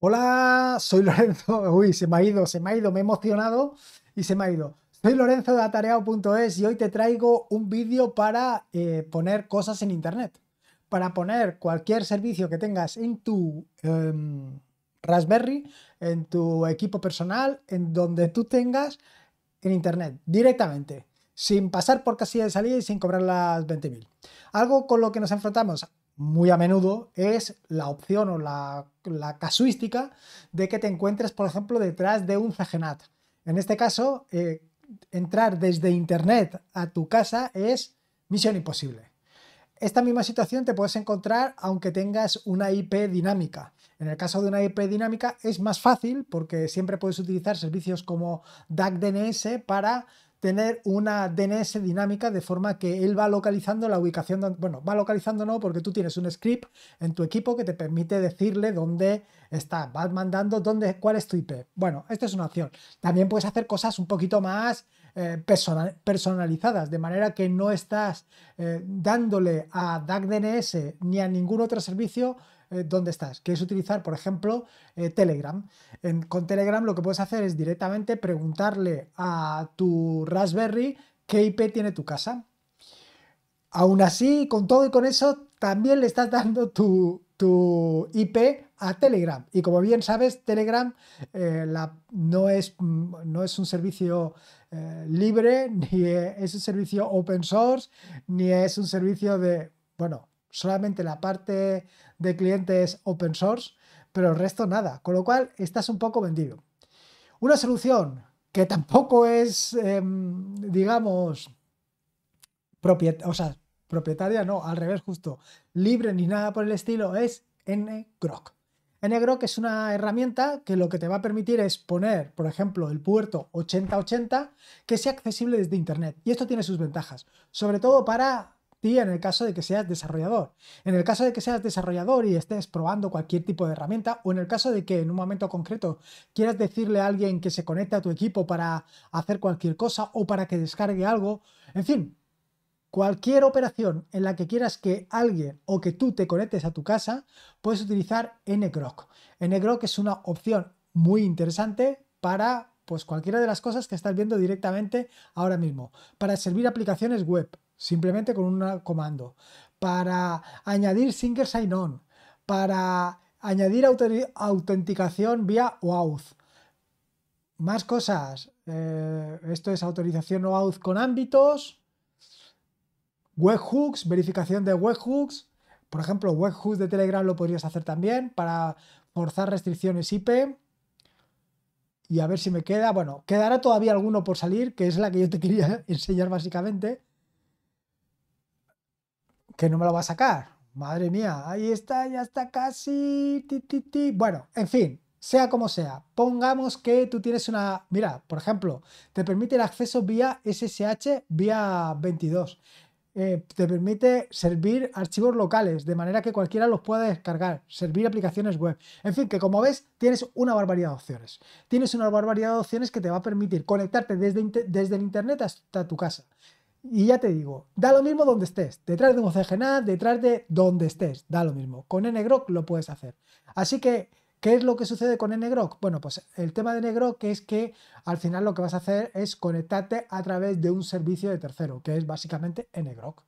Hola, soy Lorenzo. Uy, se me ha ido, se me ha ido, me he emocionado y se me ha ido. Soy Lorenzo de atareado.es y hoy te traigo un vídeo para eh, poner cosas en internet. Para poner cualquier servicio que tengas en tu em, Raspberry, en tu equipo personal, en donde tú tengas en internet, directamente, sin pasar por casilla de salida y sin cobrar las 20.000. Algo con lo que nos enfrentamos muy a menudo es la opción o la la casuística de que te encuentres, por ejemplo, detrás de un CGNAT. En este caso, eh, entrar desde Internet a tu casa es misión imposible. Esta misma situación te puedes encontrar aunque tengas una IP dinámica. En el caso de una IP dinámica es más fácil porque siempre puedes utilizar servicios como DAC DNS para tener una DNS dinámica de forma que él va localizando la ubicación, bueno, va localizando no, porque tú tienes un script en tu equipo que te permite decirle dónde está, vas mandando dónde, cuál es tu IP. Bueno, esta es una opción. También puedes hacer cosas un poquito más eh, personalizadas, de manera que no estás eh, dándole a DAC DNS ni a ningún otro servicio eh, dónde estás. Quieres utilizar, por ejemplo, eh, Telegram. con Telegram lo que puedes hacer es directamente preguntarle a tu Raspberry qué IP tiene tu casa. Aún así, con todo y con eso, también le estás dando tu, IP a Telegram. Y como bien sabes, Telegram eh, la, no, es, mm, no, es, un servicio libre, ni es un servicio open source, ni es un servicio de, bueno, solamente la parte de clientes open source, pero el resto nada, con lo cual estás un poco vendido. Una solución que tampoco es, em, digamos, propietaria, no, al revés justo, libre ni nada por el estilo, es ngrok. ngrok es una herramienta que lo que te va a permitir es poner, por ejemplo, el puerto 8080 que sea accesible desde Internet. Y esto tiene sus ventajas, sobre todo para en el caso de que seas desarrollador. En el caso de que seas desarrollador y estés probando cualquier tipo de herramienta, o en el caso de que en un momento concreto quieras decirle a alguien que se conecte a tu equipo para hacer cualquier cosa o para que descargue algo, en fin, cualquier operación en la que quieras que alguien o que tú te conectes a tu casa, puedes utilizar ngrok. ngrok es una opción muy interesante para pues cualquiera de las cosas que estás viendo directamente ahora mismo, para servir aplicaciones web, simplemente con un comando, para añadir Single Sign-On, para añadir autenticación vía OAuth. Más cosas. Eh, esto es autorización OAuth con ámbitos, webhooks, verificación de webhooks. Por ejemplo, webhooks de Telegram lo podrías hacer también para forzar restricciones IP. Y a ver si me queda. Bueno, quedará todavía alguno por salir, que es la que yo te quería enseñar básicamente que no me lo va a sacar. Madre mía, ahí está, ya está casi. Bueno, en fin, sea como sea, pongamos que tú tienes una. Mira, por ejemplo, te permite el acceso vía SSH, vía 22. Eh, te permite servir archivos locales, de manera que cualquiera los pueda descargar, servir aplicaciones web. En fin, que como ves, tienes una barbaridad de opciones. Tienes una barbaridad de opciones que te va a permitir conectarte desde, desde el Internet hasta tu casa. Y ya te digo, da lo mismo donde estés, detrás de un CGNA, detrás de donde estés, da lo mismo. Con NGROC lo puedes hacer. Así que, ¿qué es lo que sucede con NGROC? Bueno, pues el tema de que es que al final lo que vas a hacer es conectarte a través de un servicio de tercero, que es básicamente NGROC.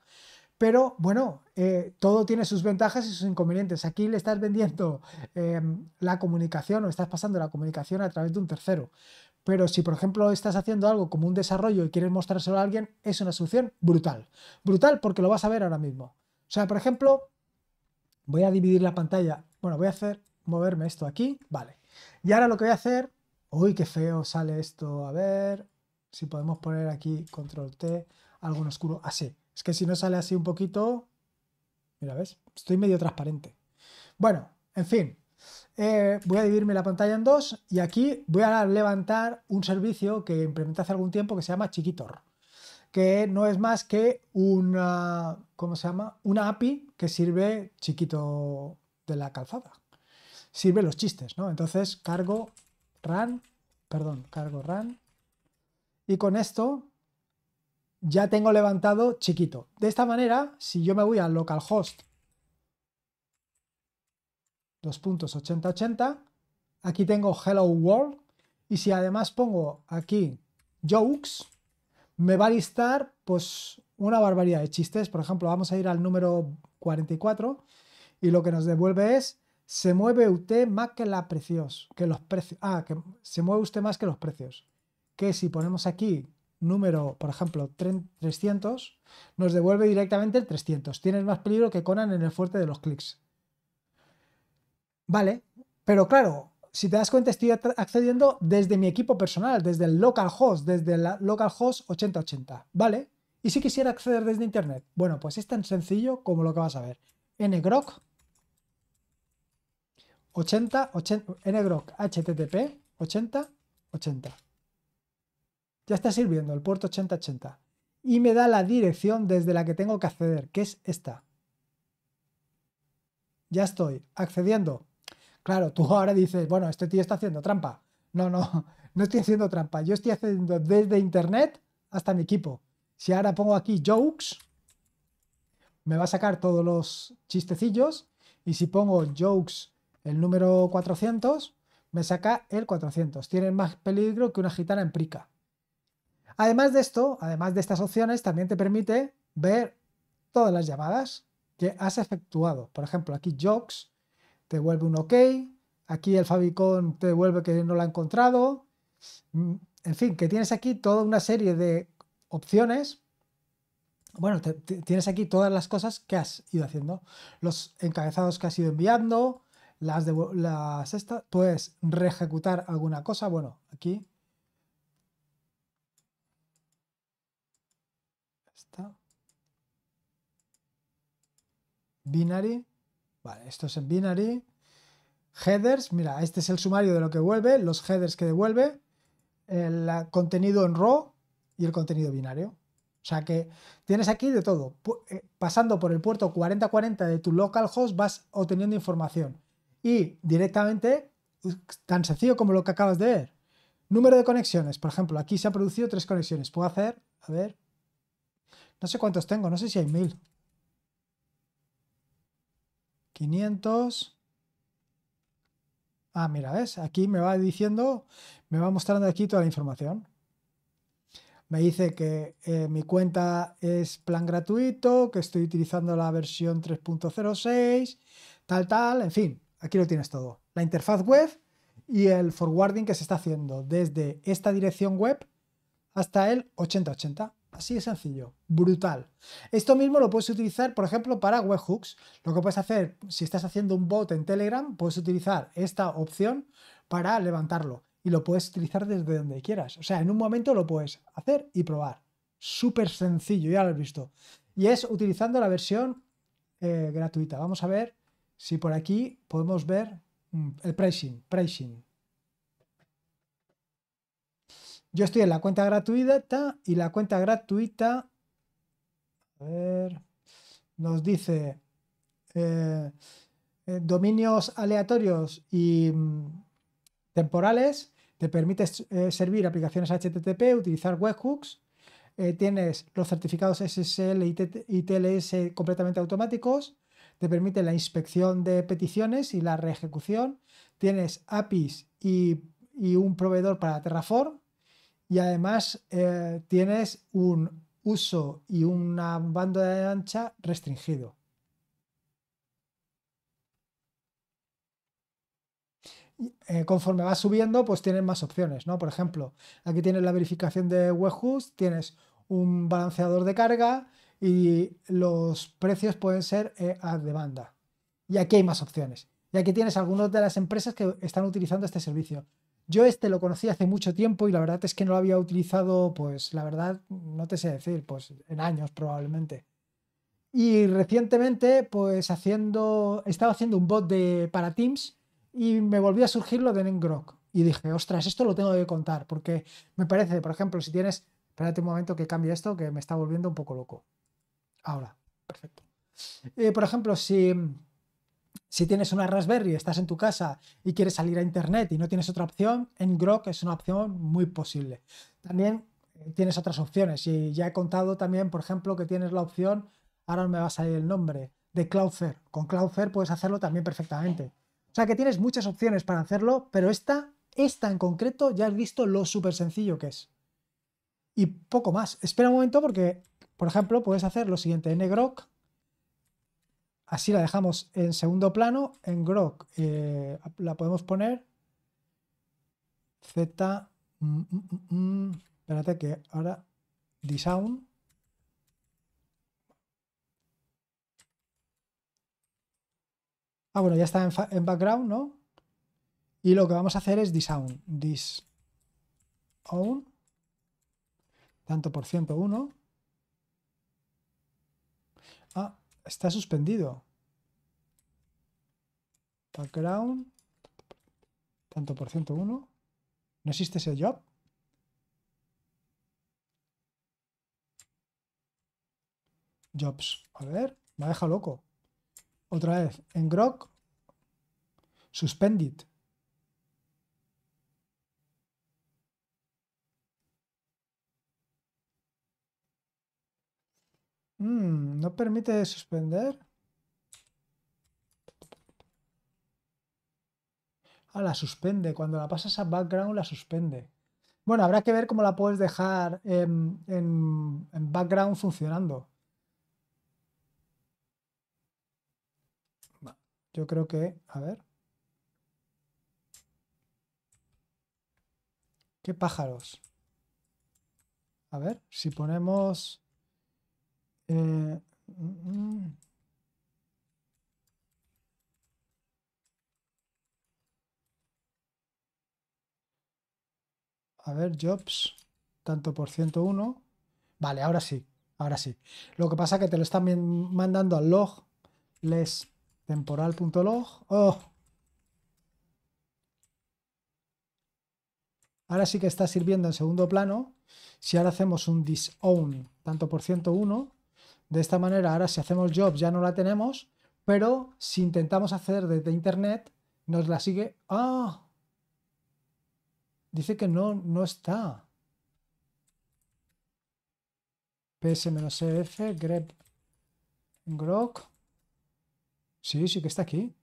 Pero bueno, eh, todo tiene sus ventajas y sus inconvenientes. Aquí le estás vendiendo eh, la comunicación o estás pasando la comunicación a través de un tercero. Pero si, por ejemplo, estás haciendo algo como un desarrollo y quieres mostrárselo a alguien, es una solución brutal. Brutal porque lo vas a ver ahora mismo. O sea, por ejemplo, voy a dividir la pantalla. Bueno, voy a hacer moverme esto aquí. Vale. Y ahora lo que voy a hacer... Uy, qué feo sale esto. A ver si podemos poner aquí control T, algo en oscuro. Así. Es que si no sale así un poquito... Mira, ¿ves? Estoy medio transparente. Bueno, en fin. Eh, voy a dividirme la pantalla en dos y aquí voy a levantar un servicio que implementé hace algún tiempo que se llama Chiquitor, que no es más que una, ¿cómo se llama? Una API que sirve chiquito de la calzada. Sirve los chistes, ¿no? Entonces cargo run, perdón, cargo run y con esto ya tengo levantado chiquito. De esta manera, si yo me voy al localhost dos puntos Aquí tengo Hello World. Y si además pongo aquí jokes, me va a listar pues una barbaridad de chistes. Por ejemplo, vamos a ir al número 44 y lo que nos devuelve es se mueve usted más que la que los precios. Ah, que se mueve usted más que los precios. Que si ponemos aquí número, por ejemplo, 300, nos devuelve directamente el 300. Tienes más peligro que Conan en el fuerte de los clics. Vale, pero claro, si te das cuenta, estoy accediendo desde mi equipo personal, desde el localhost, desde el localhost 8080, ¿vale? Y si quisiera acceder desde internet, bueno, pues es tan sencillo como lo que vas a ver. ngrok 80, 80 ngrok http 80 80. Ya está sirviendo el puerto 8080 y me da la dirección desde la que tengo que acceder, que es esta. Ya estoy accediendo Claro, tú ahora dices, bueno, este tío está haciendo trampa. No, no, no estoy haciendo trampa. Yo estoy haciendo desde internet hasta mi equipo. Si ahora pongo aquí jokes, me va a sacar todos los chistecillos. Y si pongo jokes el número 400, me saca el 400. Tienen más peligro que una gitana en prica. Además de esto, además de estas opciones, también te permite ver todas las llamadas que has efectuado. Por ejemplo, aquí jokes te vuelve un ok, aquí el favicon te devuelve que no lo ha encontrado, mm, en fin, que tienes aquí toda una serie de opciones, bueno, tienes aquí todas las cosas que has ido haciendo, los encabezados que has ido enviando, las, las estas, puedes reejecutar alguna cosa, bueno, aquí binary esto es en binary. Headers, mira, este es el sumario de lo que vuelve, los headers que devuelve, el contenido en raw y el contenido binario. O sea que tienes aquí de todo. Eh, pasando por el puerto 4040 de tu localhost vas obteniendo información. Y directamente, tan sencillo como lo que acabas de ver. Número de conexiones. Por ejemplo, aquí se han producido tres conexiones. Puedo hacer, a ver, no sé cuántos tengo, no sé si hay mil. 500. Ah, mira, ¿ves? Aquí me va diciendo, me va mostrando aquí toda la información. Me dice que eh, mi cuenta es plan gratuito, que estoy utilizando la versión 3.06, tal, tal, en fin, aquí lo tienes todo. La interfaz web y el forwarding que se está haciendo desde esta dirección web hasta el 8080. Así de sencillo, brutal. Esto mismo lo puedes utilizar, por ejemplo, para webhooks. Lo que puedes hacer, si estás haciendo un bot en Telegram, puedes utilizar esta opción para levantarlo. Y lo puedes utilizar desde donde quieras. O sea, en un momento lo puedes hacer y probar. Súper sencillo, ya lo has visto. Y es utilizando la versión eh, gratuita. Vamos a ver si por aquí podemos ver mm, el pricing. pricing. Yo estoy en la cuenta gratuita y la cuenta gratuita nos dice eh, eh, dominios aleatorios y mm, temporales. Te permite eh, servir aplicaciones HTTP, utilizar webhooks. tienes los certificados SSL y, TLS completamente automáticos. Te permite la inspección de peticiones y la reejecución. Tienes APIs y un proveedor para Terraform y además eh, tienes un uso y una banda de ancha restringido. Eh, conforme vas subiendo, pues tienes más opciones, ¿no? Por ejemplo, aquí tienes la verificación de webhooks, tienes un balanceador de carga y los precios pueden ser eh, a demanda. Y aquí hay más opciones. Y aquí tienes algunas de las empresas que están utilizando este servicio. Yo este lo conocí hace mucho tiempo y la verdad es que no lo había utilizado, pues la verdad, no te sé decir, pues en años probablemente. Y recientemente, pues haciendo, estaba haciendo un bot de, para Teams y me volvió a surgir lo de Nengrok. Y dije, ostras, esto lo tengo que contar, porque me parece, por ejemplo, si tienes, espérate un momento que cambie esto, que me está volviendo un poco loco. Ahora, perfecto. Eh, por ejemplo, si si tienes una Raspberry, estás en tu casa y quieres salir a internet y no tienes otra opción, en Grok es una opción muy posible. También eh, tienes otras opciones y ya he contado también, por ejemplo, que tienes la opción, ahora no me va a salir el nombre, de Cloudflare. Con Cloudflare puedes hacerlo también perfectamente. O sea que tienes muchas opciones para hacerlo, pero esta, esta en concreto, ya has visto lo súper sencillo que es. Y poco más. Espera un momento porque, por ejemplo, puedes hacer lo siguiente en Grok Así la dejamos en segundo plano. En Grok eh, la podemos poner Z. Mm, mm, mm, espérate que ahora Disown. Ah, bueno, ya está en, en, background, ¿no? Y lo que vamos a hacer es disown. Disown. Tanto por uno. está suspendido. Background, tanto por ciento uno. ¿No existe ese job? Jobs. A ver, me deja loco. Otra vez, en Grog. suspended. Mm, no permite suspender. Ah, la suspende. Cuando la pasas a background, la suspende. Bueno, habrá que ver cómo la puedes dejar en, en background funcionando. Yo creo que, a ver. ¿Qué pájaros? A ver, si ponemos eh, mm, mm. a ver, jobs, tanto por 101. Vale, ahora sí, ahora sí. Lo que pasa es que te lo están mandando al log, les temporal.log. Oh. Ahora sí que está sirviendo en segundo plano. Si ahora hacemos un disown, tanto por ciento uno de esta manera, ahora si hacemos job ya no la tenemos, pero si intentamos hacer desde internet, nos la sigue. ¡Ah! Dice que no, no está. ps-f e grep grok. Sí, sí que está aquí.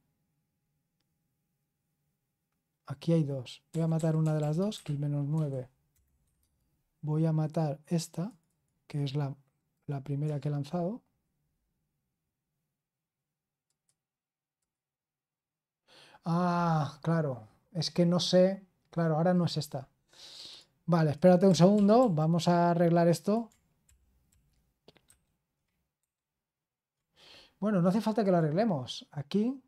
Aquí hay dos. Voy a matar una de las dos, que es menos 9. Voy a matar esta, que es la la primera que he lanzado. Ah, claro, es que no sé, claro, ahora no es esta. Vale, espérate un segundo, vamos a arreglar esto. Bueno, no hace falta que lo arreglemos. Aquí.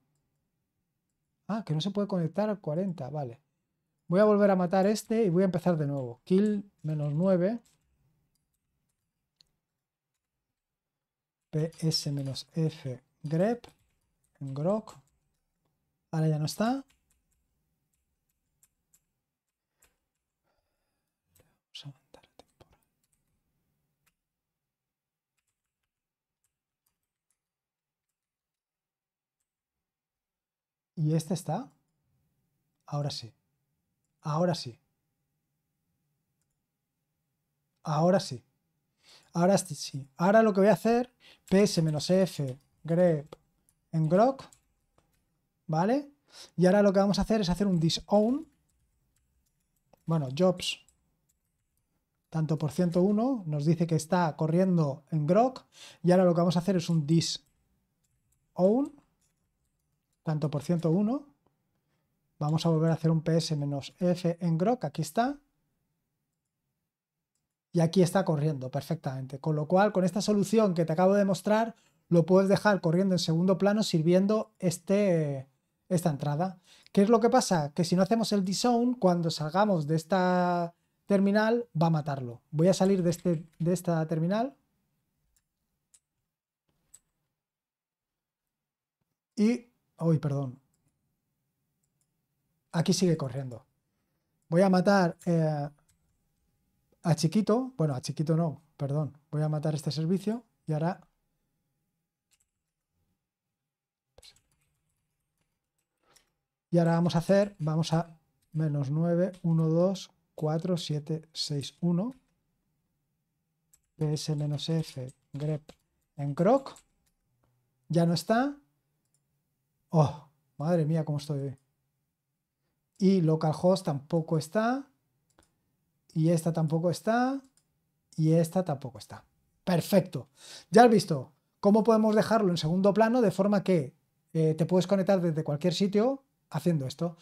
Ah, que no se puede conectar al 40, vale. Voy a volver a matar este y voy a empezar de nuevo. Kill menos 9. ps-f grep en grok. Ahora ya no está. ¿Y este está? Ahora sí. Ahora sí. Ahora sí. Ahora sí. Ahora lo que voy a hacer, ps-f grep en grok, ¿vale? Y ahora lo que vamos a hacer es hacer un disown, bueno, jobs, tanto por ciento 1. nos dice que está corriendo en grok, y ahora lo que vamos a hacer es un disown, tanto por ciento 1. vamos a volver a hacer un ps-f en grok, aquí está, y aquí está corriendo perfectamente. Con lo cual, con esta solución que te acabo de mostrar, lo puedes dejar corriendo en segundo plano sirviendo este, esta entrada. ¿Qué es lo que pasa? Que si no hacemos el disown, cuando salgamos de esta terminal, va a matarlo. Voy a salir de, este, de esta terminal. Y... Uy, perdón. Aquí sigue corriendo. Voy a matar eh, a chiquito, bueno, a chiquito no, perdón, voy a matar este servicio y ahora... Y ahora vamos a hacer, vamos a menos 9, 1, 2, 4, 7, 6, 1, ps-f grep en croc, ya no está, oh, madre mía, cómo estoy Y localhost tampoco está, y esta tampoco está, y esta tampoco está. Perfecto. Ya has visto cómo podemos dejarlo en segundo plano de forma que eh, te puedes conectar desde cualquier sitio haciendo esto.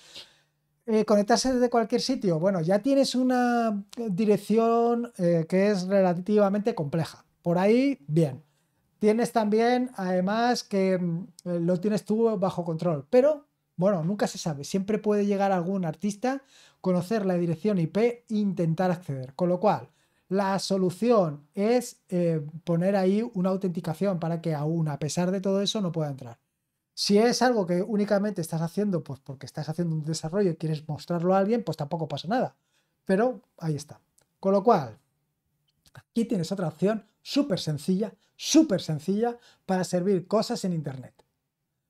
Eh, conectarse desde cualquier sitio. Bueno, ya tienes una dirección eh, que es relativamente compleja. Por ahí, bien. Tienes también, además, que mm, lo tienes tú bajo control. Pero bueno, nunca se sabe. Siempre puede llegar algún artista, conocer la dirección IP e intentar acceder. Con lo cual, la solución es eh, poner ahí una autenticación para que aún a pesar de todo eso no pueda entrar. Si es algo que únicamente estás haciendo, pues porque estás haciendo un desarrollo y quieres mostrarlo a alguien, pues tampoco pasa nada. Pero ahí está. Con lo cual, aquí tienes otra opción súper sencilla, súper sencilla para servir cosas en Internet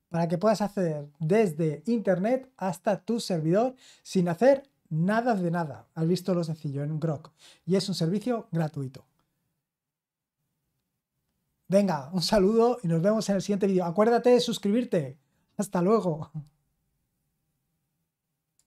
para que puedas acceder desde internet hasta tu servidor sin hacer nada de nada. Has visto lo sencillo en Grok y es un servicio gratuito. Venga, un saludo y nos vemos en el siguiente vídeo. Acuérdate de suscribirte. Hasta luego.